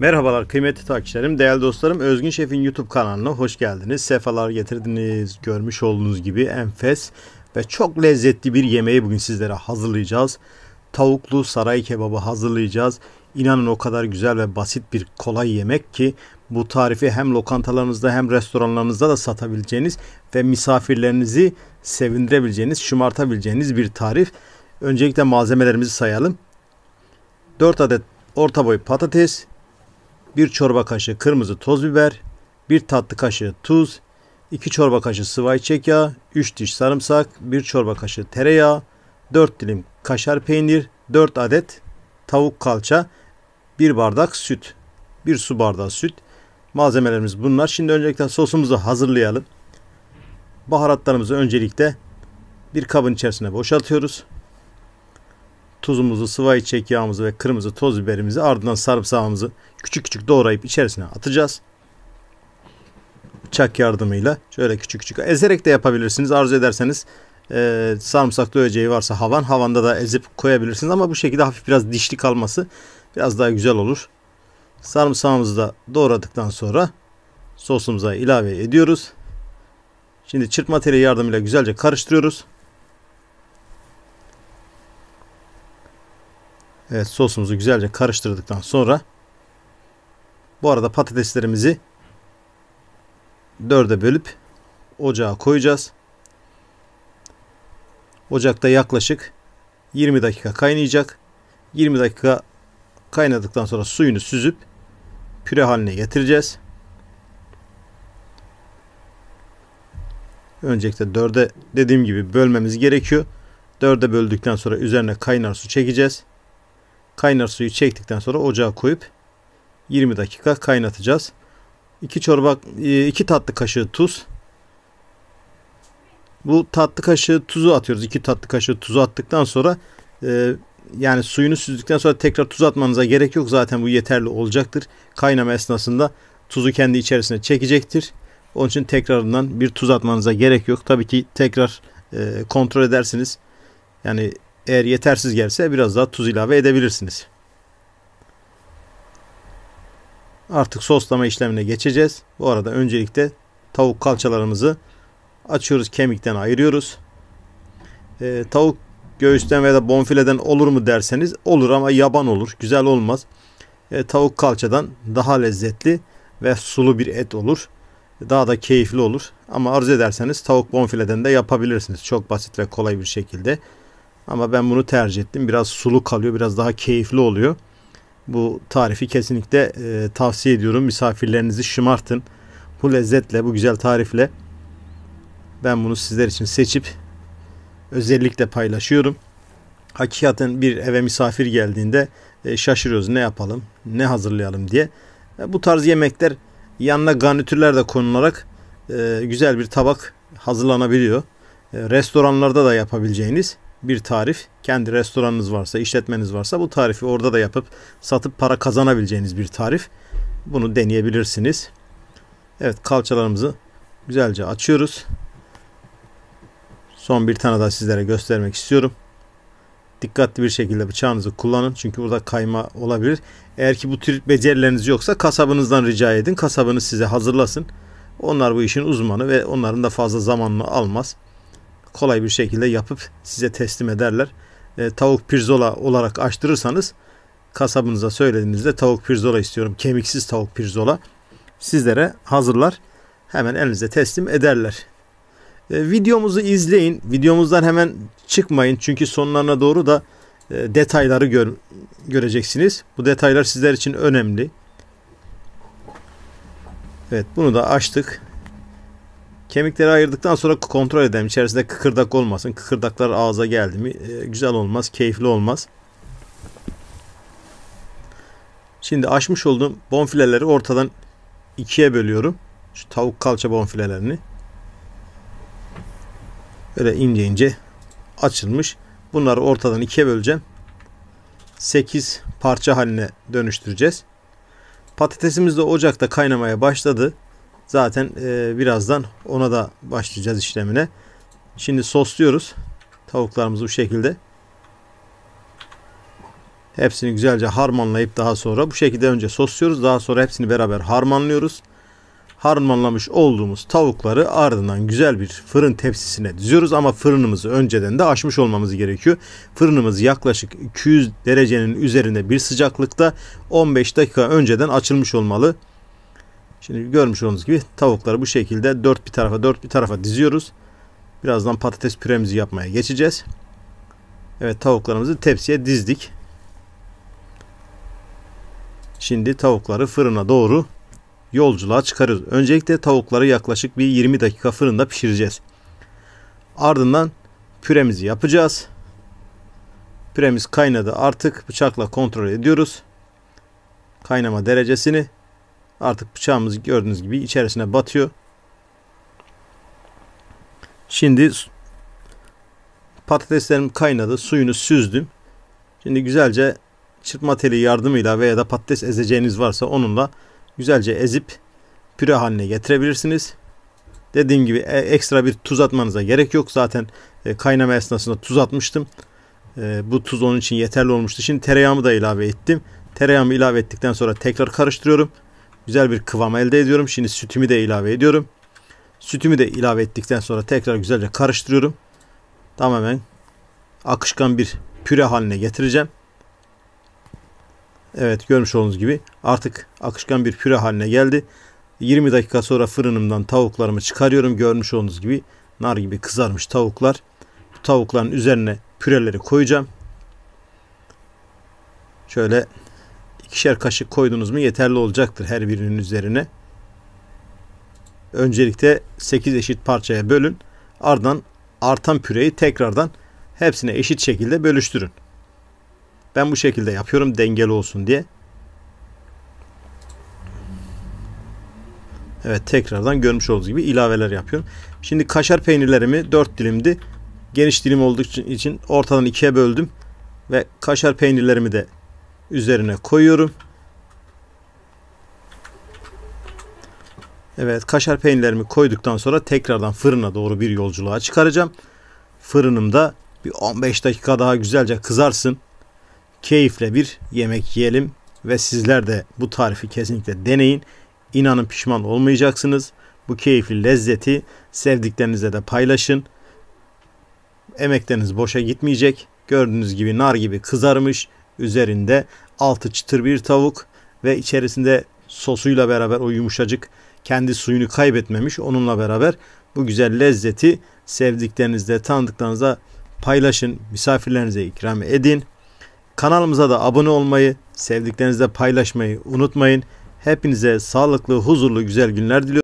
Merhabalar kıymetli takipçilerim, değerli dostlarım. Özgün Şef'in YouTube kanalına hoş geldiniz. Sefalar getirdiniz. Görmüş olduğunuz gibi enfes ve çok lezzetli bir yemeği bugün sizlere hazırlayacağız. Tavuklu saray kebabı hazırlayacağız. İnanın o kadar güzel ve basit bir kolay yemek ki bu tarifi hem lokantalarınızda hem restoranlarınızda da satabileceğiniz ve misafirlerinizi sevindirebileceğiniz, şımartabileceğiniz bir tarif. Öncelikle malzemelerimizi sayalım. 4 adet orta boy patates, 1 çorba kaşığı kırmızı toz biber, 1 tatlı kaşığı tuz, 2 çorba kaşığı sıvı ayçiçek yağı, 3 diş sarımsak, 1 çorba kaşığı tereyağı, 4 dilim kaşar peynir, 4 adet tavuk kalça, 1 bardak süt, 1 su bardağı süt. Malzemelerimiz bunlar. Şimdi öncelikle sosumuzu hazırlayalım. Baharatlarımızı öncelikle bir kabın içerisine boşaltıyoruz tuzumuzu, sıvı içecek yağımızı ve kırmızı toz biberimizi ardından sarımsağımızı küçük küçük doğrayıp içerisine atacağız. Bıçak yardımıyla şöyle küçük küçük ezerek de yapabilirsiniz. Arzu ederseniz e, sarımsak döveceği varsa havan havanda da ezip koyabilirsiniz ama bu şekilde hafif biraz dişli kalması biraz daha güzel olur. Sarımsağımızı da doğradıktan sonra sosumuza ilave ediyoruz. Şimdi çırpma teli yardımıyla güzelce karıştırıyoruz. Evet sosumuzu güzelce karıştırdıktan sonra bu arada patateslerimizi dörde bölüp ocağa koyacağız. Ocakta yaklaşık 20 dakika kaynayacak. 20 dakika kaynadıktan sonra suyunu süzüp püre haline getireceğiz. Öncelikle dörde dediğim gibi bölmemiz gerekiyor. Dörde böldükten sonra üzerine kaynar su çekeceğiz. Kaynar suyu çektikten sonra ocağa koyup 20 dakika kaynatacağız. 2 çorba 2 e, tatlı kaşığı tuz. Bu tatlı kaşığı tuzu atıyoruz. 2 tatlı kaşığı tuzu attıktan sonra e, yani suyunu süzdükten sonra tekrar tuz atmanıza gerek yok. Zaten bu yeterli olacaktır. Kaynama esnasında tuzu kendi içerisine çekecektir. Onun için tekrarından bir tuz atmanıza gerek yok. Tabii ki tekrar e, kontrol edersiniz. Yani eğer yetersiz gelse biraz daha tuz ilave edebilirsiniz. Artık soslama işlemine geçeceğiz. Bu arada öncelikle tavuk kalçalarımızı açıyoruz kemikten ayırıyoruz. E, tavuk göğüsten veya bonfileden olur mu derseniz olur ama yaban olur. Güzel olmaz. E, tavuk kalçadan daha lezzetli ve sulu bir et olur. Daha da keyifli olur. Ama arzu ederseniz tavuk bonfileden de yapabilirsiniz. Çok basit ve kolay bir şekilde. Ama ben bunu tercih ettim. Biraz sulu kalıyor, biraz daha keyifli oluyor. Bu tarifi kesinlikle e, tavsiye ediyorum. Misafirlerinizi şımartın. Bu lezzetle, bu güzel tarifle ben bunu sizler için seçip özellikle paylaşıyorum. Hakikaten bir eve misafir geldiğinde e, şaşırıyoruz ne yapalım, ne hazırlayalım diye. E, bu tarz yemekler yanına garnitürler de konularak e, güzel bir tabak hazırlanabiliyor. E, restoranlarda da yapabileceğiniz bir tarif. Kendi restoranınız varsa, işletmeniz varsa bu tarifi orada da yapıp satıp para kazanabileceğiniz bir tarif. Bunu deneyebilirsiniz. Evet kalçalarımızı güzelce açıyoruz. Son bir tane daha sizlere göstermek istiyorum. Dikkatli bir şekilde bıçağınızı kullanın. Çünkü burada kayma olabilir. Eğer ki bu tür becerileriniz yoksa kasabınızdan rica edin. Kasabınız size hazırlasın. Onlar bu işin uzmanı ve onların da fazla zamanını almaz kolay bir şekilde yapıp size teslim ederler. E, tavuk pirzola olarak açtırırsanız kasabınıza söylediğinizde tavuk pirzola istiyorum. Kemiksiz tavuk pirzola sizlere hazırlar. Hemen elinize teslim ederler. E, videomuzu izleyin. Videomuzdan hemen çıkmayın. Çünkü sonlarına doğru da e, detayları gör, göreceksiniz. Bu detaylar sizler için önemli. Evet bunu da açtık. Kemikleri ayırdıktan sonra kontrol edelim. İçerisinde kıkırdak olmasın. Kıkırdaklar ağza geldi mi e, güzel olmaz, keyifli olmaz. Şimdi açmış olduğum bonfileleri ortadan ikiye bölüyorum. Şu tavuk kalça bonfilelerini. Böyle ince ince açılmış. Bunları ortadan ikiye böleceğim. 8 parça haline dönüştüreceğiz. Patatesimiz de ocakta kaynamaya başladı. Zaten e, birazdan ona da başlayacağız işlemine. Şimdi sosluyoruz. Tavuklarımızı bu şekilde. Hepsini güzelce harmanlayıp daha sonra bu şekilde önce sosluyoruz. Daha sonra hepsini beraber harmanlıyoruz. Harmanlamış olduğumuz tavukları ardından güzel bir fırın tepsisine diziyoruz. Ama fırınımızı önceden de açmış olmamız gerekiyor. Fırınımız yaklaşık 200 derecenin üzerinde bir sıcaklıkta 15 dakika önceden açılmış olmalı. Şimdi görmüş olduğunuz gibi tavukları bu şekilde dört bir tarafa dört bir tarafa diziyoruz. Birazdan patates püremizi yapmaya geçeceğiz. Evet tavuklarımızı tepsiye dizdik. Şimdi tavukları fırına doğru yolculuğa çıkarıyoruz. Öncelikle tavukları yaklaşık bir 20 dakika fırında pişireceğiz. Ardından püremizi yapacağız. Püremiz kaynadı artık bıçakla kontrol ediyoruz. Kaynama derecesini Artık bıçağımız gördüğünüz gibi içerisine batıyor. Şimdi patateslerim kaynadı. Suyunu süzdüm. Şimdi güzelce çırpma teli yardımıyla veya da patates ezeceğiniz varsa onunla güzelce ezip püre haline getirebilirsiniz. Dediğim gibi e, ekstra bir tuz atmanıza gerek yok. Zaten e, kaynama esnasında tuz atmıştım. E, bu tuz onun için yeterli olmuştu. Şimdi tereyağımı da ilave ettim. Tereyağımı ilave ettikten sonra tekrar karıştırıyorum güzel bir kıvam elde ediyorum. Şimdi sütümü de ilave ediyorum. Sütümü de ilave ettikten sonra tekrar güzelce karıştırıyorum. Tamamen akışkan bir püre haline getireceğim. Evet görmüş olduğunuz gibi artık akışkan bir püre haline geldi. 20 dakika sonra fırınımdan tavuklarımı çıkarıyorum. Görmüş olduğunuz gibi nar gibi kızarmış tavuklar. Bu tavukların üzerine püreleri koyacağım. Şöyle ikişer kaşık koydunuz mu yeterli olacaktır her birinin üzerine. Öncelikle 8 eşit parçaya bölün. Ardından artan püreyi tekrardan hepsine eşit şekilde bölüştürün. Ben bu şekilde yapıyorum dengeli olsun diye. Evet tekrardan görmüş olduğunuz gibi ilaveler yapıyorum. Şimdi kaşar peynirlerimi 4 dilimdi. Geniş dilim olduğu için ortadan ikiye böldüm. Ve kaşar peynirlerimi de üzerine koyuyorum. Evet kaşar peynirlerimi koyduktan sonra tekrardan fırına doğru bir yolculuğa çıkaracağım. Fırınımda bir 15 dakika daha güzelce kızarsın. Keyifle bir yemek yiyelim ve sizler de bu tarifi kesinlikle deneyin. İnanın pişman olmayacaksınız. Bu keyifli lezzeti sevdiklerinizle de paylaşın. Emekleriniz boşa gitmeyecek. Gördüğünüz gibi nar gibi kızarmış üzerinde altı çıtır bir tavuk ve içerisinde sosuyla beraber o yumuşacık kendi suyunu kaybetmemiş onunla beraber bu güzel lezzeti sevdiklerinizle tanıdıklarınızla paylaşın misafirlerinize ikram edin. Kanalımıza da abone olmayı, sevdiklerinizle paylaşmayı unutmayın. Hepinize sağlıklı, huzurlu, güzel günler diliyorum.